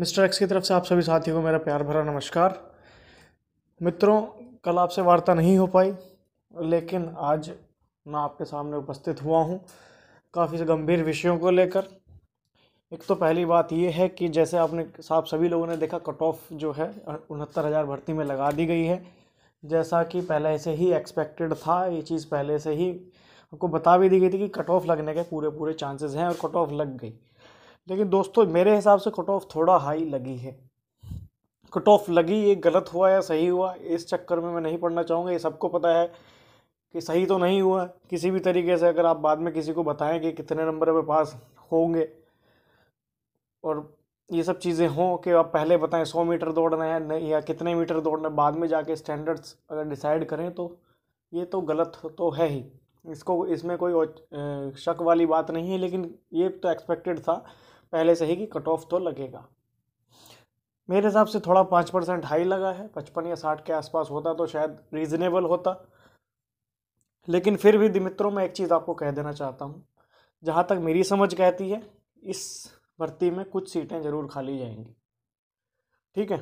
Mister x की तरफ से आप सभी साथियों को मेरा प्यार भरा नमस्कार मित्रों कल आपसे वार्ता नहीं हो पाई लेकिन आज मैं आपके सामने उपस्थित हुआ हूँ काफ़ी गंभीर विषयों को लेकर एक तो पहली बात ये है कि जैसे आपने आप सभी लोगों ने देखा कट ऑफ जो है उनहत्तर हज़ार भर्ती में लगा दी गई है जैसा कि पहले से ही एक्सपेक्टेड था ये चीज़ पहले से ही आपको बता भी दी गई थी कि कट ऑफ लगने के पूरे पूरे चांसेस हैं और कट ऑफ लग गई लेकिन दोस्तों मेरे हिसाब से कट ऑफ थोड़ा हाई लगी है कट ऑफ लगी ये गलत हुआ या सही हुआ इस चक्कर में मैं नहीं पढ़ना चाहूँगा ये सबको पता है कि सही तो नहीं हुआ किसी भी तरीके से अगर आप बाद में किसी को बताएं कि कितने नंबर पे पास होंगे और ये सब चीज़ें हों कि आप पहले बताएं सौ मीटर दौड़ना है नहीं या कितने मीटर दौड़ना है बाद में जाके स्टैंडर्ड्स अगर डिसाइड करें तो ये तो गलत तो है ही इसको इसमें कोई शक वाली बात नहीं है लेकिन ये तो एक्सपेक्टेड था पहले से ही कि कट ऑफ तो लगेगा मेरे हिसाब से थोड़ा पाँच परसेंट हाई लगा है पचपन या साठ के आसपास होता तो शायद रीज़नेबल होता लेकिन फिर भी मित्रों मैं एक चीज़ आपको कह देना चाहता हूँ जहाँ तक मेरी समझ कहती है इस भर्ती में कुछ सीटें ज़रूर खाली जाएंगी ठीक है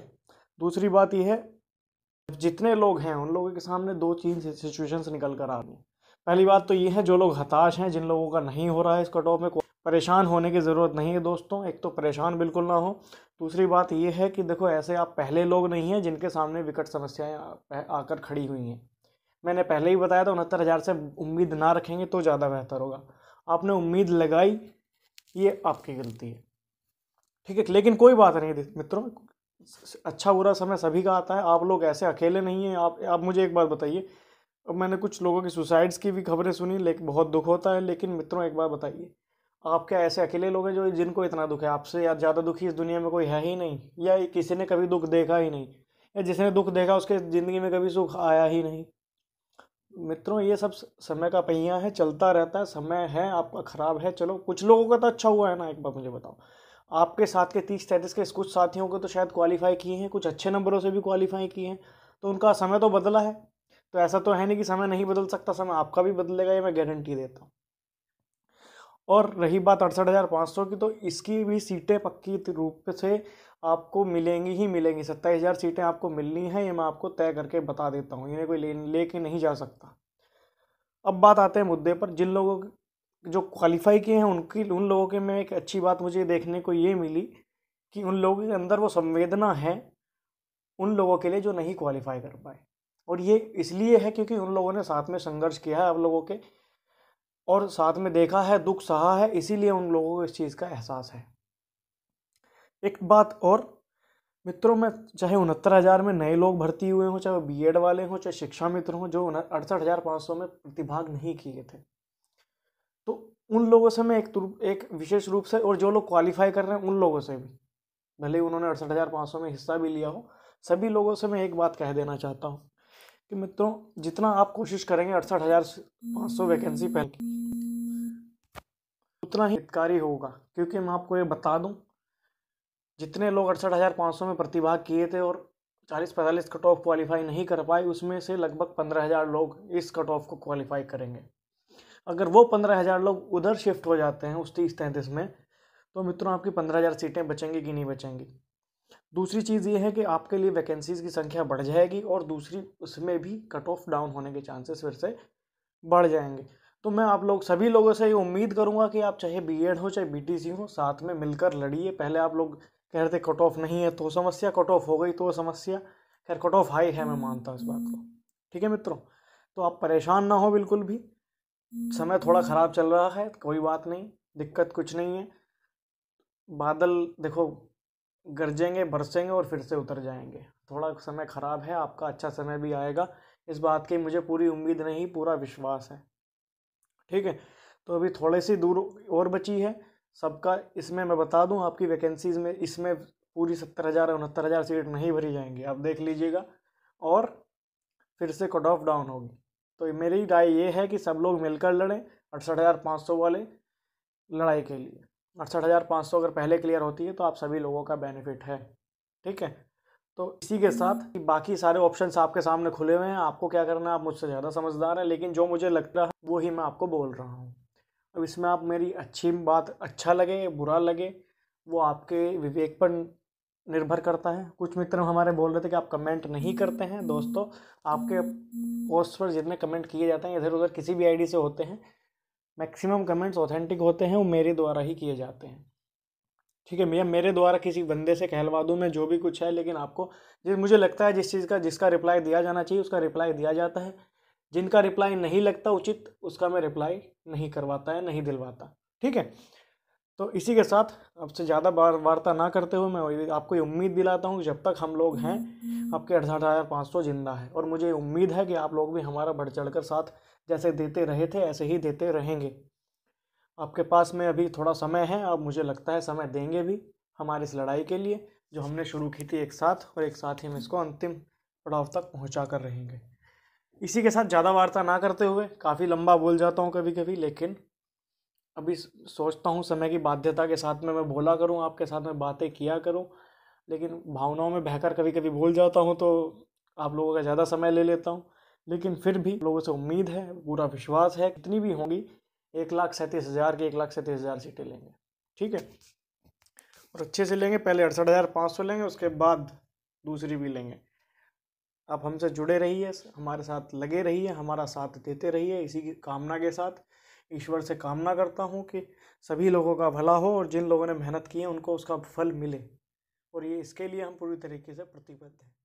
दूसरी बात यह है जितने लोग हैं उन लोगों के सामने दो तीन सिचुएशंस निकल कर आ रही हैं पहली बात तो ये है जो लोग हताश हैं जिन लोगों का नहीं हो रहा है इस कट ऑफ में परेशान होने की ज़रूरत नहीं है दोस्तों एक तो परेशान बिल्कुल ना हो दूसरी बात ये है कि देखो ऐसे आप पहले लोग नहीं हैं जिनके सामने विकट समस्याएं आकर खड़ी हुई हैं मैंने पहले ही बताया था उनहत्तर हज़ार से उम्मीद ना रखेंगे तो ज़्यादा बेहतर होगा आपने उम्मीद लगाई ये आपकी गलती है ठीक है लेकिन कोई बात नहीं मित्रों अच्छा बुरा समय सभी का आता है आप लोग ऐसे अकेले नहीं हैं आप आप मुझे एक बात बताइए अब मैंने कुछ लोगों की सुसाइड्स की भी खबरें सुनी लेकिन बहुत दुख होता है लेकिन मित्रों एक बात बताइए आप क्या ऐसे अकेले लोग हैं जो जिनको इतना दुख है आपसे या ज़्यादा दुखी इस दुनिया में कोई है ही नहीं या किसी ने कभी दुख देखा ही नहीं या जिसने दुख देखा उसके ज़िंदगी में कभी सुख आया ही नहीं मित्रों ये सब समय का पहिया है चलता रहता है समय है आपका ख़राब है चलो कुछ लोगों का तो अच्छा हुआ है ना एक बार मुझे बताओ आपके साथ के तीस तैंतीस के कुछ साथियों को तो शायद क्वालिफाई किए हैं कुछ अच्छे नंबरों से भी क्वालिफाई किए हैं तो उनका समय तो बदला है तो ऐसा तो है नहीं कि समय नहीं बदल सकता समय आपका भी बदलेगा ये मैं गारंटी देता हूँ और रही बात अड़सठ हज़ार पाँच सौ की तो इसकी भी सीटें पक्की रूप से आपको मिलेंगी ही मिलेंगी सत्ताईस हज़ार सीटें आपको मिलनी हैं ये मैं आपको तय करके बता देता हूँ इन्हें कोई ले लेके नहीं जा सकता अब बात आते हैं मुद्दे पर जिन लोगों जो क्वालिफाई किए हैं उनकी उन लोगों के में एक अच्छी बात मुझे देखने को ये मिली कि उन लोगों के अंदर वो संवेदना है उन लोगों के लिए जो नहीं क्वालिफाई कर पाए और ये इसलिए है क्योंकि उन लोगों ने साथ में संघर्ष किया है अब लोगों के और साथ में देखा है दुख सहा है इसीलिए उन लोगों को इस चीज़ का एहसास है एक बात और मित्रों में चाहे उनहत्तर हज़ार में नए लोग भर्ती हुए हों चाहे बी एड वाले हों चाहे शिक्षा मित्र हों जो अड़सठ हज़ार पाँच सौ में प्रतिभाग नहीं किए थे तो उन लोगों से मैं एक एक विशेष रूप से और जो लोग क्वालिफाई कर रहे हैं उन लोगों से भी भले ही उन्होंने अड़सठ हज़ार पाँच सौ में हिस्सा भी लिया हो सभी लोगों से मैं एक बात कह देना चाहता हूँ कि मित्रों जितना आप कोशिश करेंगे अड़सठ हज़ार पाँच सौ वैकेंसी पहले उतना ही हितकारी होगा क्योंकि मैं आपको ये बता दूं जितने लोग अड़सठ हज़ार पाँच सौ में प्रतिभाग किए थे और चालीस पैंतालीस कट ऑफ क्वालिफाई नहीं कर पाए उसमें से लगभग पंद्रह हज़ार लोग इस कट ऑफ को क्वालिफाई करेंगे अगर वो पंद्रह हज़ार लोग उधर शिफ्ट हो जाते हैं उस तीस तैंतीस में तो मित्रों आपकी पंद्रह हज़ार सीटें बचेंगी कि नहीं बचेंगी दूसरी चीज़ ये है कि आपके लिए वैकेंसीज़ की संख्या बढ़ जाएगी और दूसरी उसमें भी कट ऑफ डाउन होने के चांसेस फिर से बढ़ जाएंगे तो मैं आप लोग सभी लोगों से ये उम्मीद करूँगा कि आप चाहे बी हो चाहे बी हो साथ में मिलकर लड़िए पहले आप लोग कह रहे थे कट ऑफ नहीं है तो समस्या कट ऑफ हो गई तो समस्या खैर कट ऑफ हाई है मैं मानता हूँ इस बात को ठीक है मित्रों तो आप परेशान ना हो बिल्कुल भी समय थोड़ा ख़राब चल रहा है कोई बात नहीं दिक्कत कुछ नहीं है बादल देखो गरजेंगे बरसेंगे और फिर से उतर जाएंगे थोड़ा समय ख़राब है आपका अच्छा समय भी आएगा इस बात की मुझे पूरी उम्मीद नहीं पूरा विश्वास है ठीक है तो अभी थोड़े सी दूर और बची है सबका इसमें मैं बता दूं आपकी वैकेंसीज़ में इसमें पूरी सत्तर हज़ार उनहत्तर हज़ार सीट नहीं भरी जाएंगी आप देख लीजिएगा और फिर से कट ऑफ डाउन होगी तो मेरी राय ये है कि सब लोग मिलकर लड़ें अड़सठ हज़ार पाँच सौ वाले लड़ाई के लिए अड़सठ हज़ार पाँच सौ अगर पहले क्लियर होती है तो आप सभी लोगों का बेनिफिट है ठीक है तो इसी के साथ बाकी सारे ऑप्शंस आपके सामने खुले हुए हैं आपको क्या करना है आप मुझसे ज़्यादा समझदार हैं लेकिन जो मुझे लगता है वो ही मैं आपको बोल रहा हूँ अब इसमें आप मेरी अच्छी बात अच्छा लगे बुरा लगे वो आपके विवेक पर निर्भर करता है कुछ मित्र हमारे बोल रहे थे कि आप कमेंट नहीं करते हैं दोस्तों आपके पोस्ट पर जितने कमेंट किए जाते हैं इधर उधर किसी भी आईडी से होते हैं मैक्सिमम कमेंट्स ऑथेंटिक होते हैं वो मेरे द्वारा ही किए जाते हैं ठीक है भैया मेरे द्वारा किसी बंदे से कहलवा दूँ मैं जो भी कुछ है लेकिन आपको जिस मुझे लगता है जिस चीज़ का जिसका रिप्लाई दिया जाना चाहिए उसका रिप्लाई दिया जाता है जिनका रिप्लाई नहीं लगता उचित उसका मैं रिप्लाई नहीं करवाता है नहीं दिलवाता ठीक है तो इसी के साथ आपसे ज़्यादा बार वार्ता ना करते हुए मैं आपको ये उम्मीद दिलाता हूँ कि जब तक हम लोग हैं हम्म। आपके अड़सठ हज़ार पाँच सौ जिंदा है और मुझे उम्मीद है कि आप लोग भी हमारा बढ़ चढ़ कर साथ जैसे देते रहे थे ऐसे ही देते रहेंगे आपके पास में अभी थोड़ा समय है अब मुझे लगता है समय देंगे भी हमारी इस लड़ाई के लिए जो हमने शुरू की थी एक साथ और एक साथ ही हम इसको अंतिम पड़ाव तक पहुंचा कर रहेंगे इसी के साथ ज़्यादा वार्ता ना करते हुए काफ़ी लंबा बोल जाता हूँ कभी कभी लेकिन अभी सोचता हूँ समय की बाध्यता के साथ में मैं बोला करूँ आपके साथ में बातें किया करूँ लेकिन भावनाओं में बहकर कभी कभी भूल जाता हूँ तो आप लोगों का ज़्यादा समय ले लेता हूँ लेकिन फिर भी लोगों से उम्मीद है पूरा विश्वास है कितनी भी होंगी एक लाख सैंतीस हज़ार की एक लाख सैंतीस हज़ार सीटें लेंगे ठीक है और अच्छे से लेंगे पहले अड़सठ हज़ार पाँच सौ लेंगे उसके बाद दूसरी भी लेंगे आप हमसे जुड़े रहिए हमारे साथ लगे रहिए हमारा साथ देते रहिए इसी की कामना के साथ ईश्वर से कामना करता हूँ कि सभी लोगों का भला हो और जिन लोगों ने मेहनत की है उनको उसका फल मिले और ये इसके लिए हम पूरी तरीके से प्रतिबद्ध हैं